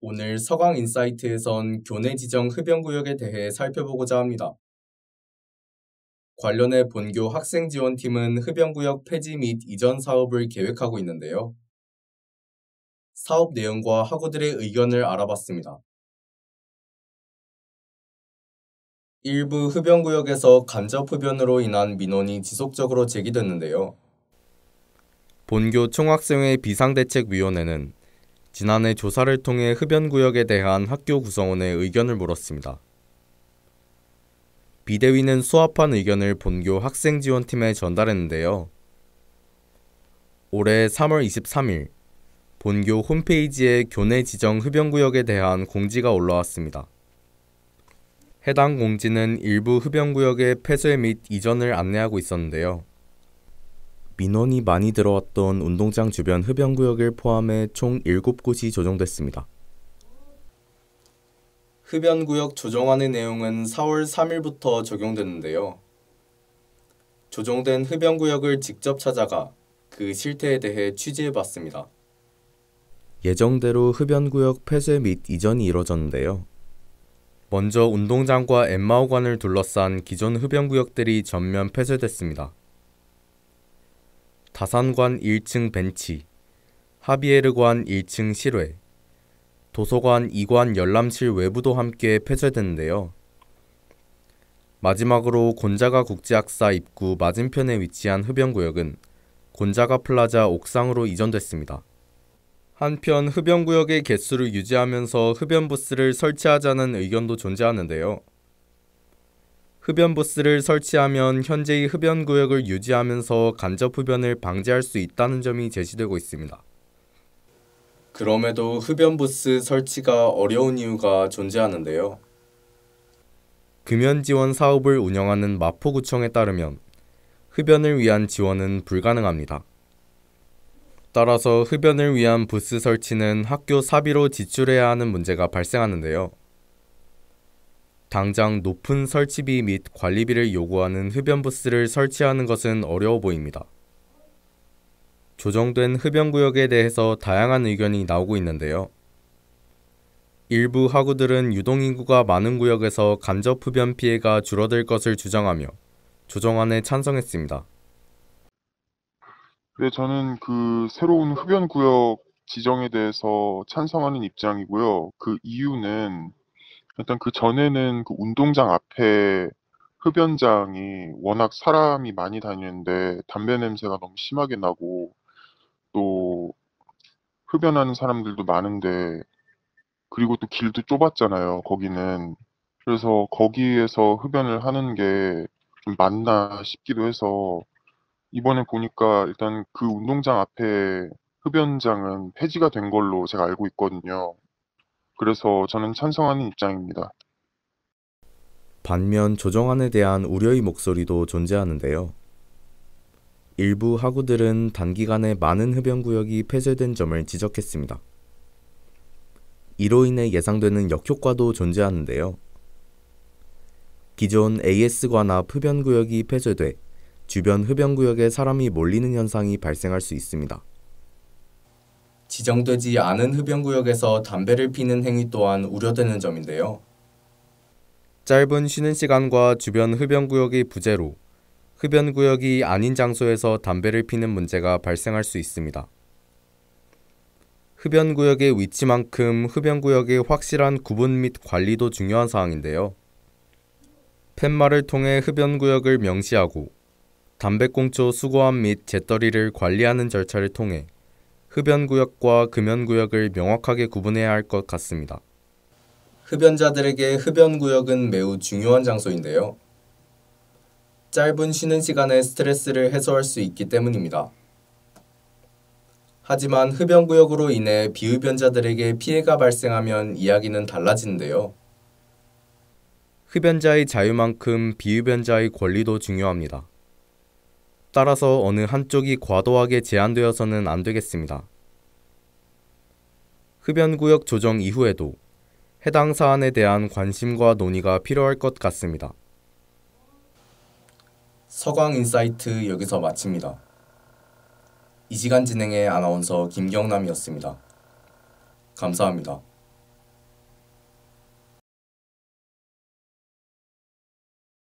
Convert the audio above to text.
오늘 서강 인사이트에선 교내 지정 흡연구역에 대해 살펴보고자 합니다. 관련해 본교 학생지원팀은 흡연구역 폐지 및 이전 사업을 계획하고 있는데요. 사업 내용과 학우들의 의견을 알아봤습니다. 일부 흡연구역에서 간접흡연으로 인한 민원이 지속적으로 제기됐는데요. 본교 총학생회 비상대책위원회는 지난해 조사를 통해 흡연 구역에 대한 학교 구성원의 의견을 물었습니다. 비대위는 수합한 의견을 본교 학생지원팀에 전달했는데요. 올해 3월 23일 본교 홈페이지에 교내 지정 흡연구역에 대한 공지가 올라왔습니다. 해당 공지는 일부 흡연구역의 폐쇄 및 이전을 안내하고 있었는데요. 민원이 많이 들어왔던 운동장 주변 흡연구역을 포함해 총 7곳이 조정됐습니다. 흡연구역 조정안의 내용은 4월 3일부터 적용됐는데요. 조정된 흡연구역을 직접 찾아가 그 실태에 대해 취재해봤습니다. 예정대로 흡연구역 폐쇄 및 이전이 이뤄졌는데요. 먼저 운동장과 엠마오관을 둘러싼 기존 흡연구역들이 전면 폐쇄됐습니다. 다산관 1층 벤치, 하비에르관 1층 실외, 도서관 2관 열람실 외부도 함께 폐쇄됐는데요 마지막으로 곤자가 국제학사 입구 맞은편에 위치한 흡연구역은 곤자가 플라자 옥상으로 이전됐습니다. 한편 흡연구역의 개수를 유지하면서 흡연부스를 설치하자는 의견도 존재하는데요. 흡연 부스를 설치하면 현재의 흡연 구역을 유지하면서 간접 흡연을 방지할 수 있다는 점이 제시되고 있습니다. 그럼에도 흡연 부스 설치가 어려운 이유가 존재하는데요. 금연 지원 사업을 운영하는 마포구청에 따르면 흡연을 위한 지원은 불가능합니다. 따라서 흡연을 위한 부스 설치는 학교 사비로 지출해야 하는 문제가 발생하는데요. 당장 높은 설치비 및 관리비를 요구하는 흡연 부스를 설치하는 것은 어려워 보입니다. 조정된 흡연 구역에 대해서 다양한 의견이 나오고 있는데요. 일부 하구들은 유동인구가 많은 구역에서 간접 흡연 피해가 줄어들 것을 주장하며 조정안에 찬성했습니다. 네, 저는 그 새로운 흡연 구역 지정에 대해서 찬성하는 입장이고요. 그 이유는 일단 그 전에는 그 운동장 앞에 흡연장이 워낙 사람이 많이 다니는데 담배 냄새가 너무 심하게 나고 또 흡연하는 사람들도 많은데 그리고 또 길도 좁았잖아요, 거기는. 그래서 거기에서 흡연을 하는 게좀 맞나 싶기도 해서 이번에 보니까 일단 그 운동장 앞에 흡연장은 폐지가 된 걸로 제가 알고 있거든요. 그래서 저는 찬성하는 입장입니다. 반면 조정안에 대한 우려의 목소리도 존재하는데요. 일부 학우들은 단기간에 많은 흡연 구역이 폐쇄된 점을 지적했습니다. 이로 인해 예상되는 역효과도 존재하는데요. 기존 a s 관나 흡연 구역이 폐쇄돼 주변 흡연 구역에 사람이 몰리는 현상이 발생할 수 있습니다. 지정되지 않은 흡연구역에서 담배를 피는 행위 또한 우려되는 점인데요. 짧은 쉬는 시간과 주변 흡연구역이 부재로 흡연구역이 아닌 장소에서 담배를 피는 문제가 발생할 수 있습니다. 흡연구역의 위치만큼 흡연구역의 확실한 구분 및 관리도 중요한 사항인데요. 팻말을 통해 흡연구역을 명시하고 담배꽁초 수거함 및 재떨이를 관리하는 절차를 통해 흡연구역과 금연구역을 명확하게 구분해야 할 것 같습니다. 흡연자들에게 흡연구역은 매우 중요한 장소인데요. 짧은 쉬는 시간에 스트레스를 해소할 수 있기 때문입니다. 하지만 흡연구역으로 인해 비흡연자들에게 피해가 발생하면 이야기는 달라지는데요. 흡연자의 자유만큼 비흡연자의 권리도 중요합니다. 따라서 어느 한쪽이 과도하게 제한되어서는 안 되겠습니다. 흡연구역 조정 이후에도 해당 사안에 대한 관심과 논의가 필요할 것 같습니다. 서광 인사이트 여기서 마칩니다. 이 시간 진행의 아나운서 김경남이었습니다. 감사합니다.